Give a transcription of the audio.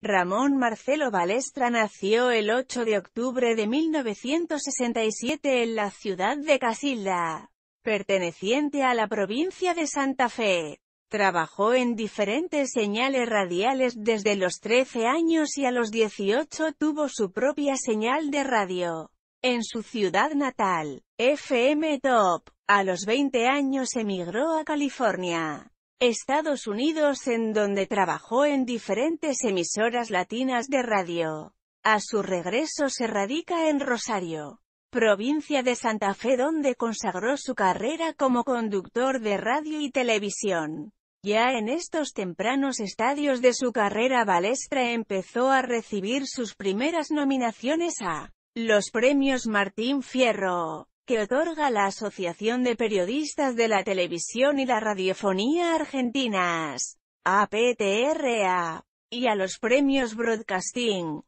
Ramón Marcelo Balestra nació el 8 de octubre de 1967 en la ciudad de Casilda, perteneciente a la provincia de Santa Fe. Trabajó en diferentes señales radiales desde los 13 años y a los 18 tuvo su propia señal de radio. En su ciudad natal, FM Top, a los 20 años emigró a California Estados Unidos en donde trabajó en diferentes emisoras latinas de radio. A su regreso se radica en Rosario, provincia de Santa Fe donde consagró su carrera como conductor de radio y televisión. Ya en estos tempranos estadios de su carrera Balestra empezó a recibir sus primeras nominaciones a los premios Martín Fierro que otorga la Asociación de Periodistas de la Televisión y la Radiofonía Argentinas, APTRA, y a los premios Broadcasting.